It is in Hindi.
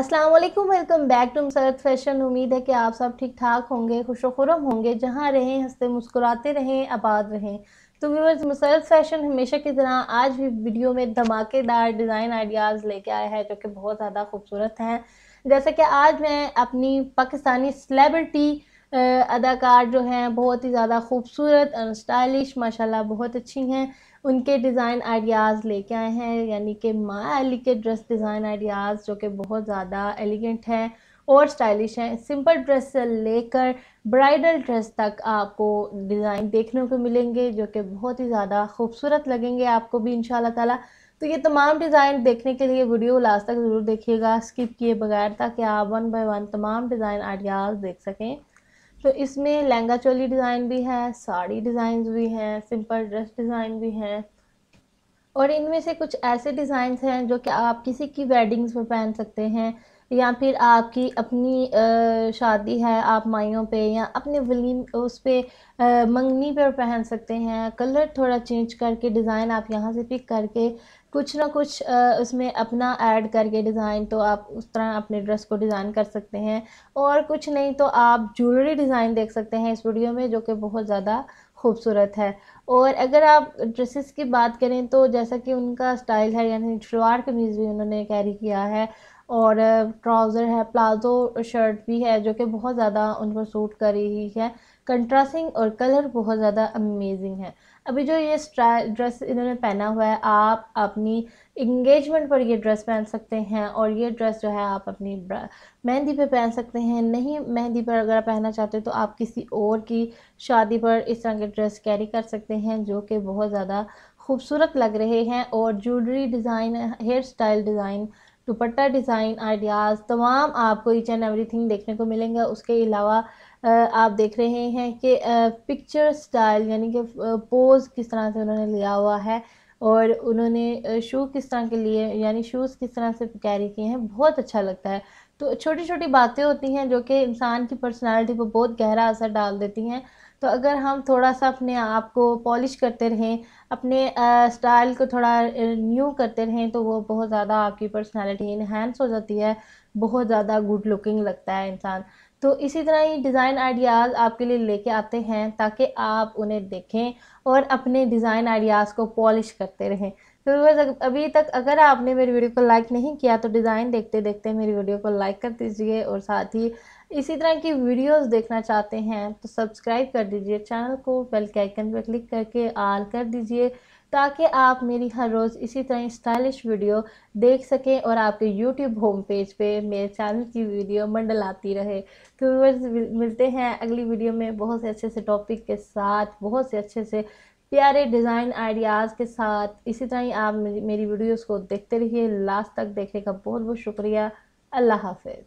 अस्सलाम वालेकुम वेलकम बैक टू सर्द फैशन उम्मीद है कि आप सब ठीक ठाक होंगे खुश खुरम होंगे जहाँ रहें हंसते मुस्कुराते रहें आबाद रहें तो व्यूवर्स मुसरत फैशन हमेशा की तरह आज भी वीडियो में धमाकेदार डिज़ाइन आइडियाज़ लेके आया है जो कि बहुत ज़्यादा खूबसूरत हैं जैसे कि आज मैं अपनी पाकिस्तानी सेलेब्रिटी अदाकार जो हैं बहुत ही ज़्यादा खूबसूरत स्टाइलिश माशाल्लाह बहुत अच्छी हैं उनके डिज़ाइन आइडियाज़ लेके आए हैं यानी कि माया अली के ड्रेस डिज़ाइन आइडियाज़ जो कि बहुत ज़्यादा एलिगेंट हैं और स्टाइलिश हैं सिंपल ड्रेस से लेकर ब्राइडल ड्रेस तक आपको डिज़ाइन देखने को मिलेंगे जो कि बहुत ही ज़्यादा खूबसूरत लगेंगे आपको भी इन ताला तो ये तमाम डिज़ाइन देखने के लिए वीडियो लास्ट तक ज़रूर देखिएगा स्किप किए बगैर ताकि आप वन बाय वन तमाम डिज़ाइन आइडियाज़ देख सकें तो इसमें लहंगा चोली डिज़ाइन भी है साड़ी डिजाइन भी हैं सिंपल ड्रेस डिज़ाइन भी हैं और इनमें से कुछ ऐसे डिजाइन हैं जो कि आप किसी की वेडिंग्स में पहन सकते हैं या फिर आपकी अपनी शादी है आप माइयों पे या अपने वलीम उस पर मंगनी पर पहन सकते हैं कलर थोड़ा चेंज करके डिज़ाइन आप यहाँ से पिक करके कुछ ना कुछ उसमें अपना ऐड करके डिज़ाइन तो आप उस तरह अपने ड्रेस को डिज़ाइन कर सकते हैं और कुछ नहीं तो आप ज्वेलरी डिज़ाइन देख सकते हैं इस वीडियो में जो कि बहुत ज़्यादा खूबसूरत है और अगर आप ड्रेसेस की बात करें तो जैसा कि उनका स्टाइल है यानी शलवार कमीज़ भी उन्होंने कैरी किया है और ट्राउज़र है प्लाज़ो शर्ट भी है जो कि बहुत ज़्यादा उनको सूट कर रही है कंट्रास्टिंग और कलर बहुत ज़्यादा अमेजिंग है अभी जो ये ड्रेस इन्होंने पहना हुआ है आप अपनी इंगेजमेंट पर ये ड्रेस पहन सकते हैं और ये ड्रेस जो है आप अपनी मेहंदी पे पहन सकते हैं नहीं मेहंदी पर अगर आप पहनना चाहते हो तो आप किसी और की शादी पर इस तरह के ड्रेस कैरी कर सकते हैं जो कि बहुत ज़्यादा खूबसूरत लग रहे हैं और jewellery design hairstyle design dupatta design ideas तमाम आपको ईच एंड थिंग देखने को मिलेंगे उसके अलावा आप देख रहे हैं कि पिक्चर स्टाइल यानी कि पोज़ किस तरह से उन्होंने लिया हुआ है और उन्होंने शू किस तरह के लिए यानी शूज़ किस तरह से कैरी किए हैं बहुत अच्छा लगता है तो छोटी छोटी बातें होती हैं जो कि इंसान की पर्सनालिटी पर बहुत गहरा असर डाल देती हैं तो अगर हम थोड़ा सा अपने आप को पॉलिश करते रहें अपने स्टाइल को थोड़ा न्यू करते रहें तो वो बहुत ज़्यादा आपकी पर्सनालिटी इन्हेंस हो जाती है बहुत ज़्यादा गुड लुकिंग लगता है इंसान तो इसी तरह ही डिज़ाइन आइडियाज़ आपके लिए लेके आते हैं ताकि आप उन्हें देखें और अपने डिज़ाइन आइडियाज़ को पॉलिश करते रहें तो व्यूवर्स अभी तक अगर आपने मेरी वीडियो को लाइक नहीं किया तो डिज़ाइन देखते देखते मेरी वीडियो को लाइक कर दीजिए और साथ ही इसी तरह की वीडियोस देखना चाहते हैं तो सब्सक्राइब कर दीजिए चैनल को बेल के आइकन पर क्लिक करके आल कर दीजिए ताकि आप मेरी हर रोज़ इसी तरह स्टाइलिश वीडियो देख सकें और आपके यूट्यूब होम पेज पे मेरे चैनल की वीडियो मंडल आती रहे तो व्यूवर्स मिलते हैं अगली वीडियो में बहुत से अच्छे से टॉपिक के साथ बहुत से अच्छे से प्यारे डिज़ाइन आइडियाज़ के साथ इसी तरह ही आप मेरी वीडियोस को देखते रहिए लास्ट तक देखने का बहुत बहुत शुक्रिया अल्लाह हाफिज़